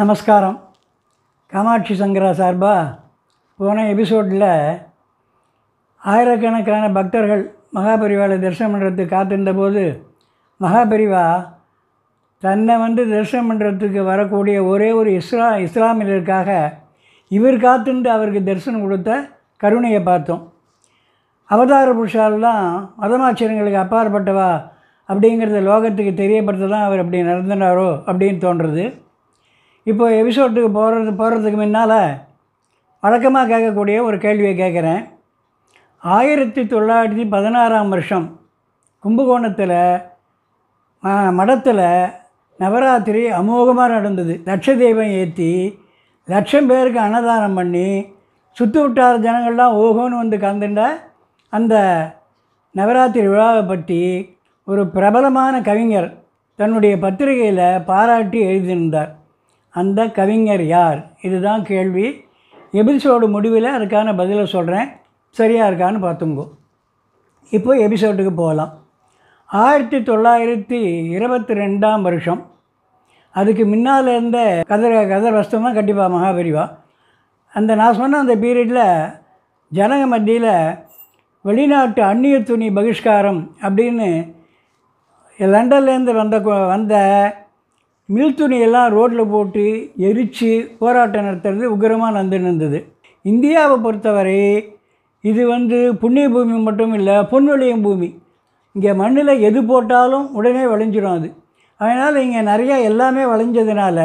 நமஸ்காரம் காமாட்சி சங்கரா சார்பாக போன எபிசோடில் ஆயிரக்கணக்கான பக்தர்கள் மகாபரிவாவை தரிசனம் பண்ணுறதுக்கு காத்திருந்தபோது மகாபரிவா தன்னை வந்து தரிசனம் பண்ணுறதுக்கு வரக்கூடிய ஒரே ஒரு இஸ்லா இஸ்லாமியருக்காக இவர் காத்திருந்து அவருக்கு தரிசனம் கொடுத்த கருணையை பார்த்தோம் அவதார புருஷால் தான் மதமாச்சரியங்களுக்கு அப்பாற்பட்டவா அப்படிங்கிறத லோகத்துக்கு தெரியப்படுத்த தான் அவர் அப்படி நடந்தினாரோ அப்படின்னு தோன்றுறது இப்போது எபிசோட்டுக்கு போகிறது போகிறதுக்கு முன்னால் வழக்கமாக கேட்கக்கூடிய ஒரு கேள்வியை கேட்குறேன் ஆயிரத்தி தொள்ளாயிரத்தி பதினாறாம் வருஷம் கும்பகோணத்தில் மடத்தில் நவராத்திரி அமோகமாக நடந்தது லட்ச தெய்வம் ஏற்றி லட்சம் பேருக்கு அன்னதானம் பண்ணி சுற்று விட்டார ஜனங்கள்லாம் ஓகோன்னு வந்து கலந்துட்ட அந்த நவராத்திரி விழாவை பற்றி ஒரு பிரபலமான கவிஞர் தன்னுடைய பத்திரிகையில் பாராட்டி எழுதியிருந்தார் அந்த கவிஞர் யார் இதுதான் கேள்வி எபிசோடு முடிவில் அதுக்கான பதிலை சொல்கிறேன் சரியாக இருக்கான்னு பார்த்துங்கோ இப்போ எபிசோடுக்கு போகலாம் ஆயிரத்தி தொள்ளாயிரத்தி இருபத்தி ரெண்டாம் வருஷம் அதுக்கு முன்னால் இருந்த கதர் கதர் வஸ்தம் தான் கண்டிப்பாக மகாபெரிவா அந்த நான் சொன்ன அந்த பீரியடில் ஜனங்க மத்தியில் வெளிநாட்டு அந்நிய துணி பகிஷ்காரம் அப்படின்னு லண்டன்லேருந்து வந்த வந்த மில் துணியெல்லாம் ரோட்டில் போட்டு எரித்து போராட்டம் நடத்துறது உக்கிரமாக நடந்துன்னு இருந்தது இந்தியாவை பொறுத்தவரை இது வந்து புண்ணிய பூமி மட்டும் இல்லை பொன் விளையும் பூமி இங்கே மண்ணில் எது போட்டாலும் உடனே விளைஞ்சிடும் அது அதனால் இங்கே நிறையா எல்லாமே விளைஞ்சதுனால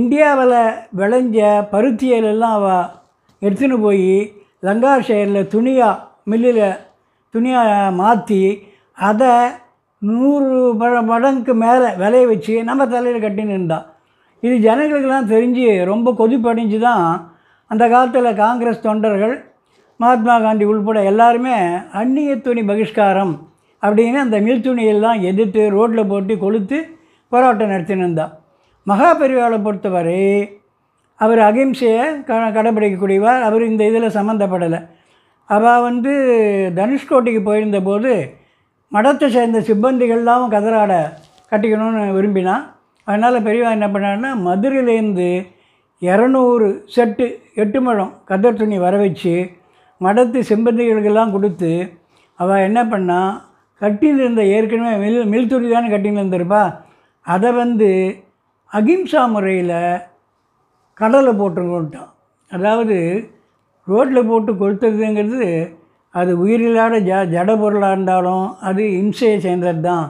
இந்தியாவில் விளைஞ்ச பருத்தியல் எல்லாம் அவள் எடுத்துன்னு போய் லங்கா ஷேரில் துணியாக மில்லில் துணியாக மாற்றி அதை நூறு மடங்கு மேலே விலைய வச்சு நம்ம தலையில் கட்டி இருந்தான் இது ஜனங்களுக்கெல்லாம் தெரிஞ்சு ரொம்ப கொதிப்படைஞ்சு தான் அந்த காலத்தில் காங்கிரஸ் தொண்டர்கள் மகாத்மா காந்தி உள்பட எல்லாருமே அந்நிய துணி பகிஷ்காரம் அப்படின்னு அந்த மில் துணியெல்லாம் எதிர்த்து ரோட்டில் போட்டு கொளுத்து போராட்டம் நடத்தினிருந்தா பெரிவாவை பொறுத்தவரை அவர் அகிம்சையை க கடைபிடிக்கக்கூடியவர் அவர் இந்த இதில் சம்மந்தப்படலை அவள் வந்து தனுஷ்கோட்டைக்கு போயிருந்த போது மடத்தை சேர்ந்த சிப்பந்திகள்லாம் கதராட கட்டிக்கணும்னு விரும்பினான் அதனால் பெரியவா என்ன பண்ணாருன்னா மதுரையிலேருந்து இரநூறு செட்டு எட்டு மழம் கதர் துணி வர வச்சு மடத்து செம்பந்திகளுக்கெல்லாம் கொடுத்து அவள் என்ன பண்ணால் கட்டியில் இருந்த ஏற்கனவே மில் மில் தானே கட்டியில் இருந்திருப்பா அதை வந்து அகிம்சா முறையில் கடலை போட்டுருக்கோட்டான் அதாவது ரோட்டில் போட்டு கொளுத்துறதுங்கிறது அது உயிரில்லாத ஜ ஜட பொருளாக இருந்தாலும் அது இம்சையை சேர்ந்தது தான்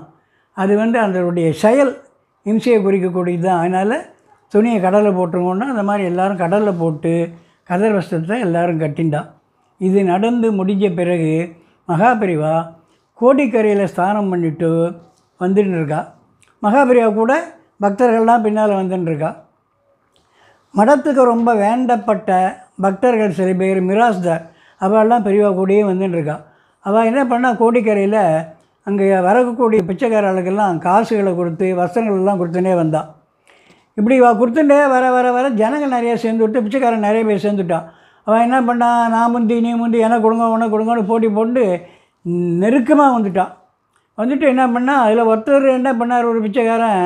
அது வந்து அதனுடைய செயல் இம்சையை குறிக்கக்கூடியது தான் அதனால் துணியை கடலை போட்டுருங்கன்னா அந்த மாதிரி எல்லோரும் கடலில் போட்டு கதர் வஸ்திரத்தை எல்லோரும் கட்டின்டான் இது நடந்து முடிஞ்ச பிறகு மகாபிரிவா கோடிக்கரையில் ஸ்தானம் பண்ணிட்டு வந்துட்டு இருக்கா மகாபிரிவா கூட பக்தர்கள்லாம் பின்னால் வந்துட்டுருக்கா மடத்துக்கு ரொம்ப வேண்டப்பட்ட பக்தர்கள் சில பேர் மிராஸ்தர் அவெல்லாம் பெரியவா கூடயே வந்துட்டுருக்கா அவள் என்ன பண்ணால் கோடிக்கரையில் அங்கே வரக்கூடிய பிச்சைக்காரர்களுக்கெல்லாம் காசுகளை கொடுத்து வஸ்திரங்களெல்லாம் கொடுத்துனே வந்தாள் இப்படி வா கொடுத்துட்டே வர வர வர ஜனங்கள் நிறையா சேர்ந்து விட்டு பிச்சைக்காரன் நிறைய பேர் சேர்ந்துட்டான் அவன் என்ன பண்ணான் நான் முந்தி நீ முந்தி எனக்கு கொடுங்க உனக்கு கொடுங்கன்னு போட்டி போட்டு நெருக்கமாக வந்துட்டான் வந்துட்டு என்ன பண்ணால் அதில் ஒருத்தர் என்ன பண்ணார் ஒரு பிச்சைக்காரன்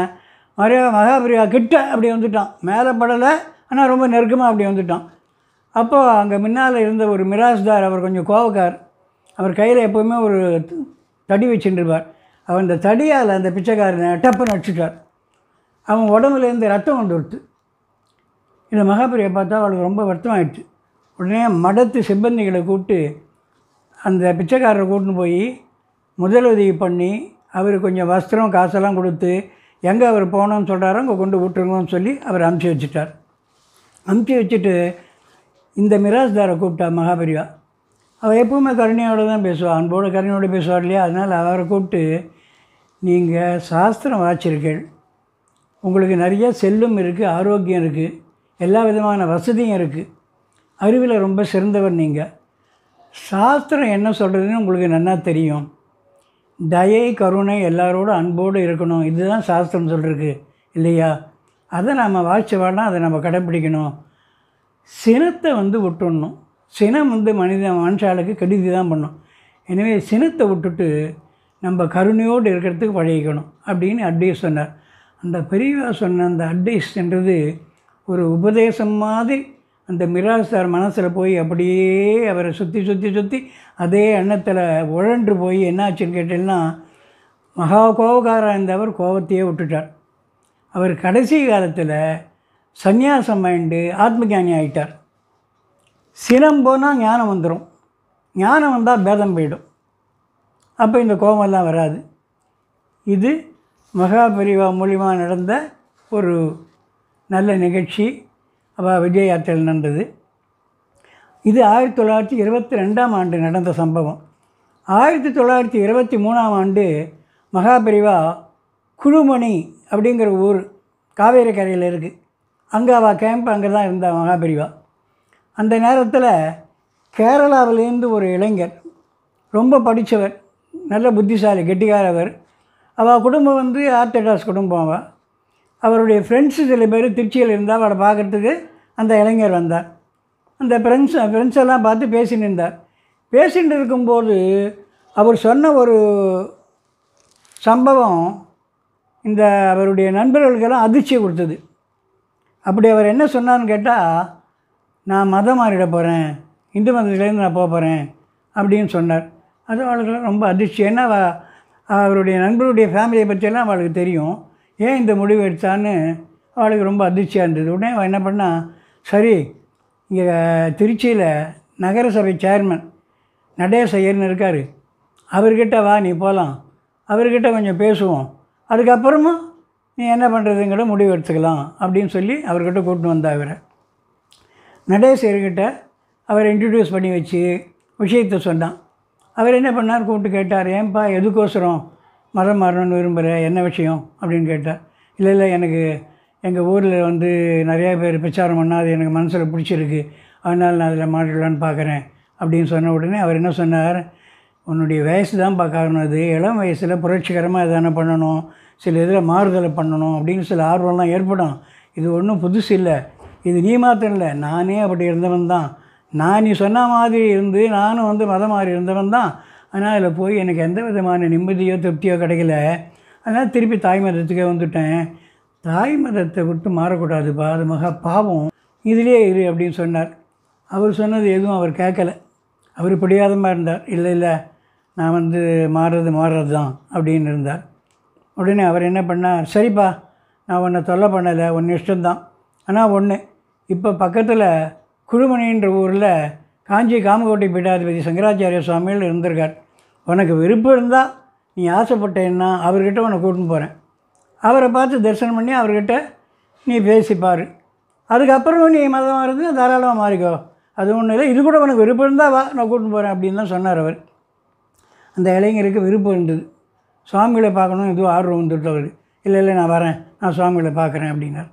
மரியா மகாபிரியா கிட்ட அப்படி வந்துட்டான் மேலே படலை ஆனால் ரொம்ப நெருக்கமாக அப்படி வந்துட்டான் அப்போது அங்கே முன்னால் இருந்த ஒரு மிராஸ்தார் அவர் கொஞ்சம் கோவக்கார் அவர் கையில் எப்போவுமே ஒரு தடி வச்சுருப்பார் அவன் அந்த தடியால் அந்த பிச்சைக்காரனை டப்புன்னு அடிச்சிட்டார் அவன் உடம்புலேருந்து ரத்தம் கொண்டு இந்த மகாபிரியை பார்த்தா அவளுக்கு ரொம்ப வருத்தமாகிடுச்சு ஆயிடுச்சு உடனே மடத்து சிப்பந்திகளை கூப்பிட்டு அந்த பிச்சைக்காரரை கூட்டின்னு போய் முதலுதவி பண்ணி அவர் கொஞ்சம் வஸ்திரம் காசெல்லாம் கொடுத்து எங்கே அவர் போனோன்னு சொல்கிறாரோ அங்கே கொண்டு விட்டுருங்கன்னு சொல்லி அவர் அனுப்பிச்சி வச்சுட்டார் அனுப்பிச்சி வச்சுட்டு இந்த மிராஸ்தாரை கூப்பிட்டா மகாபெரிவா அவள் எப்பவுமே கருணையோடு தான் பேசுவாள் அன்போடு கருணையோடு பேசுவார் இல்லையா அதனால் அவரை கூப்பிட்டு நீங்கள் சாஸ்திரம் வாய்ச்சிருக்கீள் உங்களுக்கு நிறைய செல்லும் இருக்குது ஆரோக்கியம் இருக்குது எல்லா விதமான வசதியும் இருக்குது அறிவில் ரொம்ப சிறந்தவர் நீங்கள் சாஸ்திரம் என்ன சொல்கிறதுன்னு உங்களுக்கு நல்லா தெரியும் தயை கருணை எல்லாரோட அன்போடு இருக்கணும் இதுதான் சாஸ்திரம் சொல்கிறதுக்கு இல்லையா அதை நாம் வாட்சி வாழலாம் அதை நம்ம கடைப்பிடிக்கணும் சினத்தை வந்து விட்டுடணும் சினம் வந்து மனித மனுஷாளுக்கு கெடுதி தான் பண்ணும் எனவே சினத்தை விட்டுட்டு நம்ம கருணையோடு இருக்கிறதுக்கு பழகிக்கணும் அப்படின்னு அட்வைஸ் சொன்னார் அந்த பெரியவா சொன்ன அந்த அட்வைஸ்ன்றது ஒரு உபதேசம் மாதிரி அந்த மிராஸ் சார் மனசில் போய் அப்படியே அவரை சுற்றி சுற்றி சுற்றி அதே எண்ணத்தில் உழன்று போய் என்னாச்சுன்னு கேட்டேன்னா மகா கோபக்காரா இருந்தவர் கோபத்தையே விட்டுட்டார் அவர் கடைசி காலத்தில் சந்நியாசம் ஆயிண்டு ஆத்மஞானி ஆகிட்டார் சினம் போனால் ஞானம் வந்துடும் ஞானம் வந்தால் பேதம் போயிடும் அப்போ இந்த கோபம்லாம் வராது இது மகா பிரிவா மூலிமா நடந்த ஒரு நல்ல நிகழ்ச்சி அப்போ விஜய் ஏர்டெல் நடந்தது இது ஆயிரத்தி தொள்ளாயிரத்தி இருபத்தி ரெண்டாம் ஆண்டு நடந்த சம்பவம் ஆயிரத்தி தொள்ளாயிரத்தி இருபத்தி மூணாம் ஆண்டு மகாபிரிவா குழுமணி அப்படிங்கிற ஊர் காவேரி கரையில் இருக்குது அங்கே அவள் கேம்ப் அங்கே தான் இருந்தா மகாபிரிவா அந்த நேரத்தில் கேரளாவிலேருந்து ஒரு இளைஞர் ரொம்ப படித்தவர் நல்ல புத்திசாலி கெட்டிக்காரவர் அவள் குடும்பம் வந்து ஆர்த்தடாஸ் குடும்பம் அவள் அவருடைய ஃப்ரெண்ட்ஸு சில பேர் திருச்சியில் இருந்தால் அவரை பார்க்குறதுக்கு அந்த இளைஞர் வந்தார் அந்த ஃப்ரெண்ட்ஸ் ஃப்ரெண்ட்ஸ் எல்லாம் பார்த்து பேசின்னு இருந்தார் பேசிகிட்டு இருக்கும்போது அவர் சொன்ன ஒரு சம்பவம் இந்த அவருடைய நண்பர்களுக்கெல்லாம் அதிர்ச்சியை கொடுத்தது அப்படி அவர் என்ன சொன்னார்னு கேட்டால் நான் மதம் மாறிட போகிறேன் இந்து மதத்துலேருந்து நான் போக போகிறேன் அப்படின்னு சொன்னார் அது அவளுக்கெல்லாம் ரொம்ப அதிர்ச்சி ஏன்னா அவருடைய நண்பருடைய ஃபேமிலியை பற்றியெல்லாம் அவளுக்கு தெரியும் ஏன் இந்த முடிவு எடுத்தான்னு அவளுக்கு ரொம்ப அதிர்ச்சியாக இருந்தது உடனே அவள் என்ன பண்ணால் சரி இங்கே திருச்சியில் நகரசபை சேர்மன் நடேச ஐயர்னு இருக்கார் அவர்கிட்ட வா நீ போகலாம் அவர்கிட்ட கொஞ்சம் பேசுவோம் அதுக்கப்புறமா நீ என்ன பண்ணுறதுங்கிற முடிவு எடுத்துக்கலாம் அப்படின்னு சொல்லி அவர்கிட்ட கூட்டு வந்தா அவரை நடேசையர்கிட்ட அவரை இன்ட்ரடியூஸ் பண்ணி வச்சு விஷயத்தை சொன்னான் அவர் என்ன பண்ணார் கூப்பிட்டு கேட்டார் ஏன்பா எதுக்கோசரம் மதம் மாறணும்னு விரும்புகிற என்ன விஷயம் அப்படின்னு கேட்டால் இல்லை இல்லை எனக்கு எங்கள் ஊரில் வந்து நிறையா பேர் பிரச்சாரம் பண்ணால் அது எனக்கு மனசில் பிடிச்சிருக்கு அதனால் நான் அதில் மாறிடலான்னு பார்க்குறேன் அப்படின்னு சொன்ன உடனே அவர் என்ன சொன்னார் உன்னுடைய வயசு தான் காரணம் அது இளம் வயசில் புரட்சிகரமாக எதான பண்ணணும் சில இதில் மாறுதலை பண்ணணும் அப்படின்னு சில ஆர்வம்லாம் ஏற்படும் இது ஒன்றும் புதுசு இல்லை இது நீ மாத்திரம் இல்லை நானே அப்படி இருந்தவன் தான் நான் நீ சொன்ன மாதிரி இருந்து நானும் வந்து மதம் மாறி இருந்தவன் தான் ஆனால் அதில் போய் எனக்கு எந்த விதமான நிம்மதியோ திருப்தியோ கிடைக்கல அதனால் திருப்பி தாய் மதத்துக்கே வந்துட்டேன் தாய் மதத்தை விட்டு மாறக்கூடாதுப்பா அது மகா பாவம் இதிலே இரு அப்படின்னு சொன்னார் அவர் சொன்னது எதுவும் அவர் கேட்கலை அவர் பிடியாதமாக இருந்தார் இல்லை இல்லை நான் வந்து மாறுறது மாறுறது தான் அப்படின்னு இருந்தார் உடனே அவர் என்ன பண்ணார் சரிப்பா நான் உன்னை தொல்லை பண்ணலை உன் இஷ்டம்தான் ஆனால் ஒன்று இப்போ பக்கத்தில் குழுமணின்ற ஊரில் காஞ்சி காமகோட்டை பீடாதிபதி சங்கராச்சாரிய சுவாமியில் இருந்திருக்கார் உனக்கு விருப்பம் இருந்தால் நீ ஆசைப்பட்டேன்னா அவர்கிட்ட உன்னை கூட்டின்னு போகிறேன் அவரை பார்த்து தரிசனம் பண்ணி அவர்கிட்ட நீ பேசிப்பார் அதுக்கப்புறம் நீ மதம் இருந்து தாராளமாக மாறிக்கோ அது ஒன்றும் இல்லை இது கூட உனக்கு விருப்பம் இருந்தால் வா நான் கூட்டின்னு போகிறேன் அப்படின்னு தான் சொன்னார் அவர் அந்த இளைஞருக்கு விருப்பம் இருந்தது சுவாமிகளை பார்க்கணும் எதுவும் ஆர்வம் வந்துட்டு அவர் இல்லை இல்லை நான் வரேன் நான் சுவாமிகளை பார்க்குறேன் அப்படின்னார்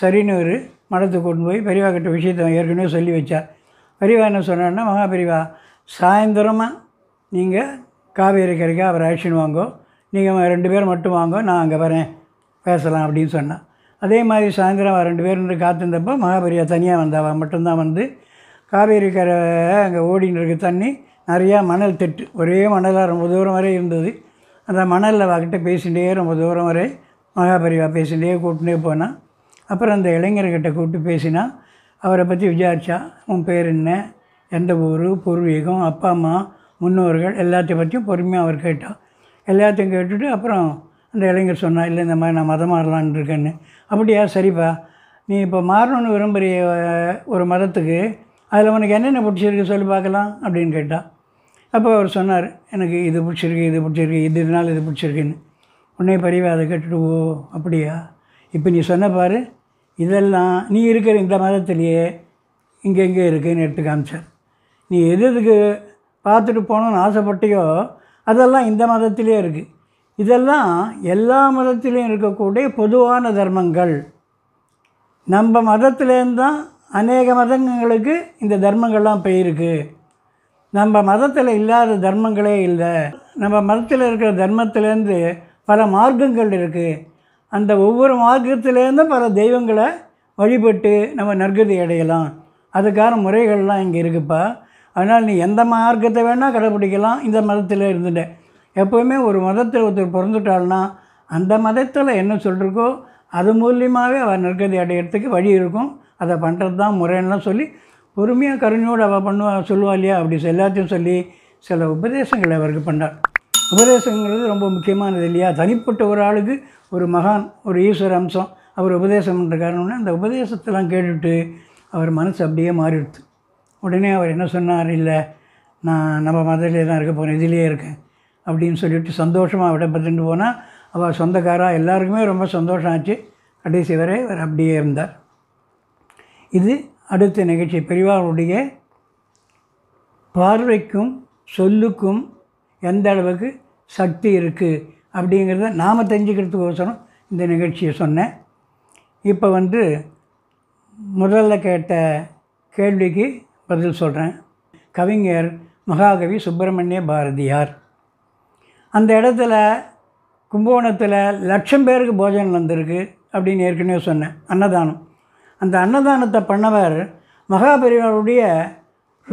சரின்னு ஒரு மடத்தை கூட்டின்னு போய் பெரியவா கிட்ட விஷயத்தை ஏற்கனவே சொல்லி வச்சார் பெரியவா என்ன சொன்னார்னா மகாபெரிவா சாயந்தரமாக நீங்கள் காவேரி கரைக்கு அவர் ஆக்ஷன் வாங்கோ நீங்கள் ரெண்டு பேர் மட்டும் வாங்கோ நான் அங்கே வரேன் பேசலாம் அப்படின்னு சொன்னான் அதே மாதிரி சாயந்தரம் ரெண்டு பேர் நின்று காத்திருந்தப்போ மகாபெரியா தனியாக வந்தாவா மட்டும்தான் வந்து காவேரி கரை அங்கே ஓடின்னு இருக்க தண்ணி நிறையா மணல் திட்டு ஒரே மணலாக ரொம்ப தூரம் வரை இருந்தது அந்த மணலில் வாக்கிட்ட பேசிகிட்டே ரொம்ப தூரம் வரை மகாபரிவா பேசிகிட்டே கூப்பிட்டுனே போனால் அப்புறம் அந்த இளைஞர்கிட்ட கூப்பிட்டு பேசினா அவரை பற்றி விசாரித்தா உன் பேர் என்ன எந்த ஊர் பூர்வீகம் அப்பா அம்மா முன்னோர்கள் எல்லாத்தையும் பற்றியும் பொறுமையாக அவர் கேட்டால் எல்லாத்தையும் கேட்டுட்டு அப்புறம் அந்த இளைஞர் சொன்னால் இல்லை இந்த மாதிரி நான் மதம் மாறலான் இருக்கேன்னு அப்படியா சரிப்பா நீ இப்போ மாறணும்னு விரும்புகிற ஒரு மதத்துக்கு அதில் உனக்கு என்னென்ன பிடிச்சிருக்கு சொல்லி பார்க்கலாம் அப்படின்னு கேட்டால் அப்போ அவர் சொன்னார் எனக்கு இது பிடிச்சிருக்கு இது பிடிச்சிருக்கு இது இதனால் இது பிடிச்சிருக்குன்னு உன்னே பரிவை அதை கேட்டுட்டு ஓ அப்படியா இப்போ நீ சொன்ன பாரு இதெல்லாம் நீ இருக்கிற இந்த மதத்திலேயே இங்கே இங்கே இருக்குன்னு எடுத்து காமிச்சார் நீ எது எதுக்கு பார்த்துட்டு போகணுன்னு ஆசைப்பட்டியோ அதெல்லாம் இந்த மதத்திலே இருக்குது இதெல்லாம் எல்லா மதத்திலையும் இருக்கக்கூடிய பொதுவான தர்மங்கள் நம்ம மதத்துலேருந்து தான் அநேக மதங்களுக்கு இந்த தர்மங்கள்லாம் போயிருக்கு நம்ம மதத்தில் இல்லாத தர்மங்களே இல்லை நம்ம மதத்தில் இருக்கிற தர்மத்திலேருந்து பல மார்க்கங்கள் இருக்குது அந்த ஒவ்வொரு மார்க்கத்திலேருந்தும் பல தெய்வங்களை வழிபட்டு நம்ம நற்கதி அடையலாம் அதுக்கான முறைகள்லாம் இங்கே இருக்குப்பா அதனால் நீ எந்த மார்க்கத்தை வேணால் கடைப்பிடிக்கலாம் இந்த மதத்தில் இருந்துட்ட எப்போவுமே ஒரு மதத்தில் ஒருத்தர் பிறந்துட்டாள்னா அந்த மதத்தில் என்ன சொல்கிறக்கோ அது மூலியமாகவே அவர் நற்கதி அடையிறதுக்கு வழி இருக்கும் அதை பண்ணுறது தான் முறைன்னெலாம் சொல்லி பொறுமையாக கருணையோடு அவள் பண்ணுவா சொல்லுவாள் இல்லையா அப்படி எல்லாத்தையும் சொல்லி சில உபதேசங்களை அவருக்கு பண்ணார் உபதேசங்கிறது ரொம்ப முக்கியமானது இல்லையா தனிப்பட்ட ஒரு ஆளுக்கு ஒரு மகான் ஒரு ஈஸ்வர அம்சம் அவர் உபதேசம் பண்ணுற காரணம்னா அந்த உபதேசத்தெல்லாம் கேட்டுட்டு அவர் மனசு அப்படியே மாறிடுத்து உடனே அவர் என்ன சொன்னார் இல்லை நான் நம்ம மதத்திலே தான் இருக்க போகிறேன் இதிலே இருக்கேன் அப்படின்னு சொல்லிவிட்டு சந்தோஷமாக பார்த்துட்டு போனால் அவள் சொந்தக்காராக எல்லாருக்குமே ரொம்ப சந்தோஷம் ஆச்சு கடைசி வரை அவர் அப்படியே இருந்தார் இது அடுத்த நிகழ்ச்சி பெரியவாருடைய பார்வைக்கும் சொல்லுக்கும் எந்த அளவுக்கு சக்தி இருக்குது அப்படிங்கிறத நாம் தெரிஞ்சுக்கிறதுக்கோசரம் இந்த நிகழ்ச்சியை சொன்னேன் இப்போ வந்து முதல்ல கேட்ட கேள்விக்கு பதில் சொல்கிறேன் கவிஞர் மகாகவி சுப்பிரமணிய பாரதியார் அந்த இடத்துல கும்பகோணத்தில் லட்சம் பேருக்கு போஜனம் வந்திருக்கு அப்படின்னு ஏற்கனவே சொன்னேன் அன்னதானம் அந்த அன்னதானத்தை பண்ணவர் மகாபெரிவாருடைய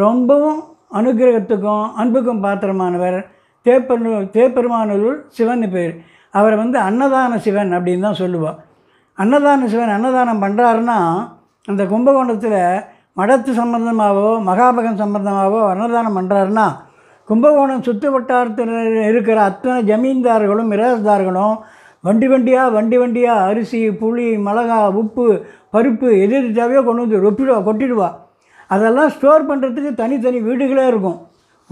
ரொம்பவும் அனுகிரகத்துக்கும் அன்புக்கும் பாத்திரமானவர் தேப்பெரு தேப்பெருமானூர் சிவன் பேர் அவரை வந்து அன்னதான சிவன் அப்படின்னு தான் சொல்லுவாள் அன்னதான சிவன் அன்னதானம் பண்ணுறாருன்னா அந்த கும்பகோணத்தில் மடத்து சம்பந்தமாகவோ மகாபகன் சம்பந்தமாகவோ அன்னதானம் பண்ணுறாருன்னா கும்பகோணம் சுற்று வட்டாரத்தில் இருக்கிற அத்தனை ஜமீன்தார்களும் மிராஸ்தார்களும் வண்டி வண்டியாக வண்டி வண்டியாக அரிசி புளி மிளகா உப்பு பருப்பு எது தேவையோ கொண்டு வந்து ரொப்பிடுவா கொட்டிடுவா அதெல்லாம் ஸ்டோர் பண்ணுறதுக்கு தனித்தனி வீடுகளே இருக்கும்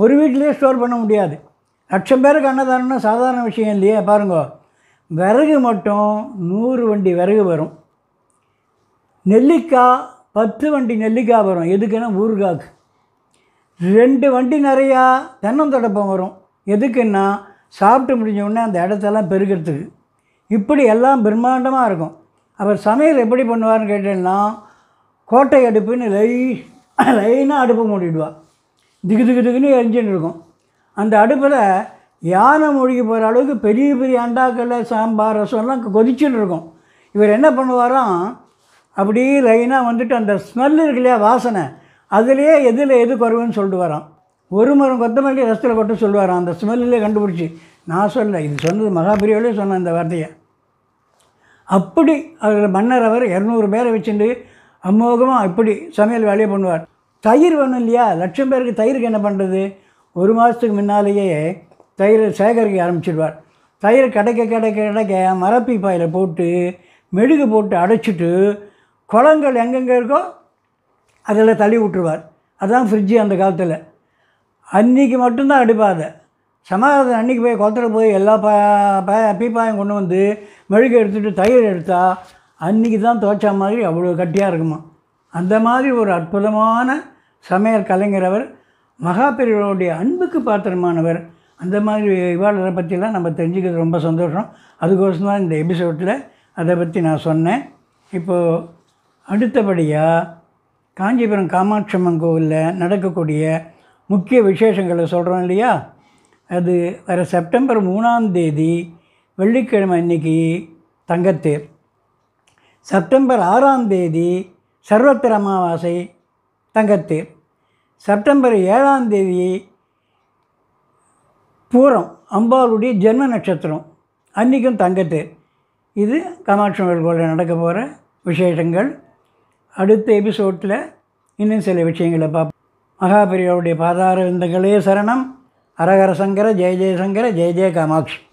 ஒரு வீட்டிலே ஸ்டோர் பண்ண முடியாது லட்சம் பேருக்கு அன்னதானம்னா சாதாரண விஷயம் இல்லையே பாருங்க விறகு மட்டும் நூறு வண்டி விறகு வரும் நெல்லிக்காய் பத்து வண்டி நெல்லிக்காய் வரும் எதுக்குன்னா ஊறுகாக்கு ரெண்டு வண்டி நிறையா தென்னம் தொடப்பம் வரும் எதுக்குன்னா சாப்பிட்டு உடனே அந்த இடத்தெல்லாம் பெருக்கிறதுக்கு இப்படி எல்லாம் பிரம்மாண்டமாக இருக்கும் அவர் சமையல் எப்படி பண்ணுவார்னு கேட்டேன்னா கோட்டை அடுப்புன்னு லை லைனாக அடுப்பு மூடிடுவா திகு திகு திகுன்னு எரிஞ்சுன்னு இருக்கும் அந்த அடுப்பில் யானை மூழ்கி போகிற அளவுக்கு பெரிய பெரிய அண்டாக்களை சாம்பார் ரசம்லாம் கொதிச்சுன்னு இருக்கும் இவர் என்ன பண்ணுவாராம் அப்படியே லைனாக வந்துட்டு அந்த ஸ்மெல் இருக்கு இல்லையா வாசனை அதுலேயே எதில் எது குறைவுன்னு சொல்லிட்டு வரோம் ஒரு மரம் கொத்தமல்லி ரசத்தில் கொட்ட சொல்லுவாராம் அந்த ஸ்மெல்லே கண்டுபிடிச்சி நான் சொல்ல இது சொன்னது மகாபிரியோடய சொன்னேன் அந்த வார்த்தையை அப்படி அவர் மன்னர் அவர் இரநூறு பேரை வச்சுட்டு அமோகமாக இப்படி சமையல் வேலையை பண்ணுவார் தயிர் வேணும் இல்லையா லட்சம் பேருக்கு தயிருக்கு என்ன பண்ணுறது ஒரு மாதத்துக்கு முன்னாலேயே தயிரை சேகரிக்க ஆரம்பிச்சிடுவார் தயிர் கிடைக்க கிடைக்க கிடைக்க மரப்பி பாயில் போட்டு மெழுகு போட்டு அடைச்சிட்டு குளங்கள் எங்கெங்கே இருக்கோ அதில் தள்ளி விட்டுருவார் அதுதான் ஃப்ரிட்ஜு அந்த காலத்தில் அன்றைக்கி மட்டும்தான் அடிப்பாத சமாதானம் அன்றைக்கி போய் குளத்துல போய் எல்லா பா பீப்பாயும் கொண்டு வந்து மெழுகு எடுத்துகிட்டு தயிர் எடுத்தால் அன்றைக்கி தான் துவைச்ச மாதிரி அவ்வளோ கட்டியாக இருக்குமா அந்த மாதிரி ஒரு அற்புதமான சமையல் கலைஞர் அவர் மகாபெரியவனுடைய அன்புக்கு பாத்திரமானவர் அந்த மாதிரி இவாளரை பற்றிலாம் நம்ம தெரிஞ்சுக்கிறது ரொம்ப சந்தோஷம் அதுக்கோசம் தான் இந்த எபிசோட்டில் அதை பற்றி நான் சொன்னேன் இப்போது அடுத்தபடியாக காஞ்சிபுரம் காமாட்சம்மன் கோவிலில் நடக்கக்கூடிய முக்கிய விசேஷங்களை சொல்கிறோம் இல்லையா அது வர செப்டம்பர் மூணாம் தேதி வெள்ளிக்கிழமை அன்னைக்கு தங்கத்தேர் செப்டம்பர் ஆறாம் தேதி சர்வத்திர அமாவாசை தங்கத்தேர் செப்டம்பர் ஏழாம் தேதி பூரம் அம்பாளுடைய ஜென்ம நட்சத்திரம் அன்றைக்கும் தங்கத்து இது காமாட்சி கோவில் நடக்க போகிற விசேஷங்கள் அடுத்த எபிசோட்டில் இன்னும் சில விஷயங்களை பார்ப்போம் மகாபிரியாவுடைய பாதார விந்தங்களே சரணம் அரகர சங்கர ஜெய ஜெயசங்கர ஜெய ஜெய காமாட்சி